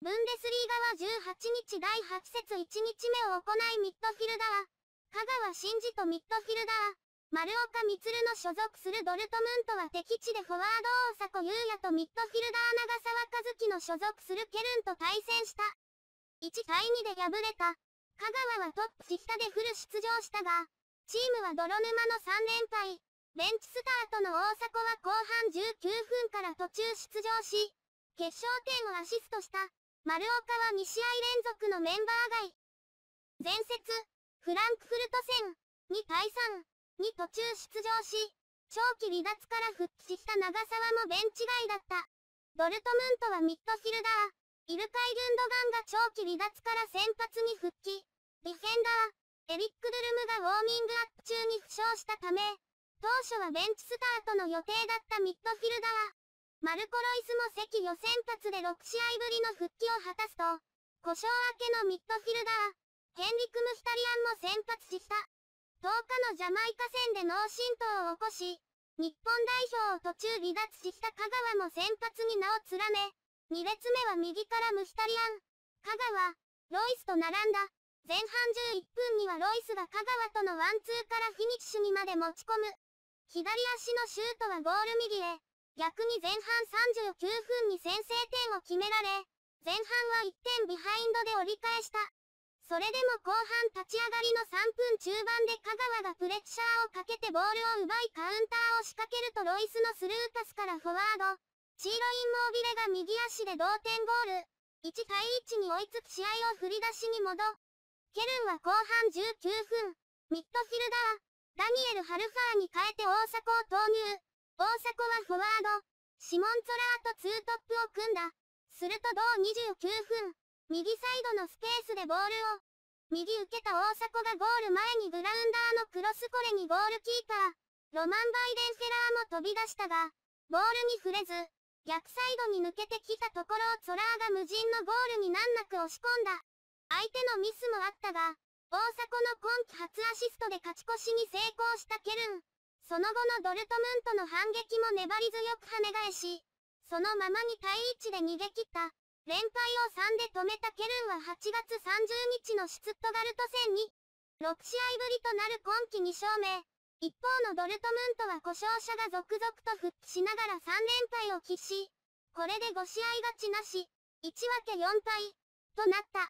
ブンデスリーガは18日第8節1日目を行いミッドフィルダー、香川真司とミッドフィルダー、丸岡光の所属するドルトムントは敵地でフォワード大迫優也とミッドフィルダー長沢和樹の所属するケルンと対戦した。1対2で敗れた。香川はトップ下でフル出場したが、チームは泥沼の3連敗。ベンチスタートの大迫は後半19分から途中出場し、決勝点をアシストした。丸岡は2試合連続のメンバー外。前節、フランクフルト戦、2対3、に途中出場し、長期離脱から復帰した長沢もベンチ外だった。ドルトムントはミッドフィルダー、イルカイ・ルンドガンが長期離脱から先発に復帰。ディフェンダー、エリック・ゥルムがウォーミングアップ中に負傷したため、当初はベンチスタートの予定だったミッドフィルダー、マルコロイスも席予選発で6試合ぶりの復帰を果たすと、故障明けのミッドフィルダー、ヘンリク・ムヒタリアンも先発した。10日のジャマイカ戦で脳震盪を起こし、日本代表を途中離脱した香川も先発に名を連ね、2列目は右からムヒタリアン、香川、ロイスと並んだ。前半11分にはロイスが香川とのワンツーからフィニッシュにまで持ち込む。左足のシュートはゴール右へ。逆に前半39分に先制点を決められ、前半は1点ビハインドで折り返した。それでも後半立ち上がりの3分中盤で香川がプレッシャーをかけてボールを奪いカウンターを仕掛けるとロイスのスルーパスからフォワード、チーロインモービレが右足で同点ゴール。1対1に追いつく試合を振り出しに戻。ケルンは後半19分、ミッドフィルダー、ダニエル・ハルファーに変えて大阪を投入。大迫はフォワード、シモン・ォラーとツートップを組んだ。すると同29分、右サイドのスペースでボールを、右受けた大迫がゴール前にグラウンダーのクロスこれにゴールキーパー、ロマン・バイデンフェラーも飛び出したが、ボールに触れず、逆サイドに抜けてきたところをォラーが無人のゴールに難なく押し込んだ。相手のミスもあったが、大迫の今季初アシストで勝ち越しに成功したケルン。その後のドルトムントの反撃も粘り強く跳ね返し、そのままに対位置で逃げ切った。連敗を3で止めたケルンは8月30日のシュツットガルト戦に、6試合ぶりとなる今季2勝目。一方のドルトムントは故障者が続々と復帰しながら3連敗を喫し、これで5試合勝ちなし、1分け4敗、となった。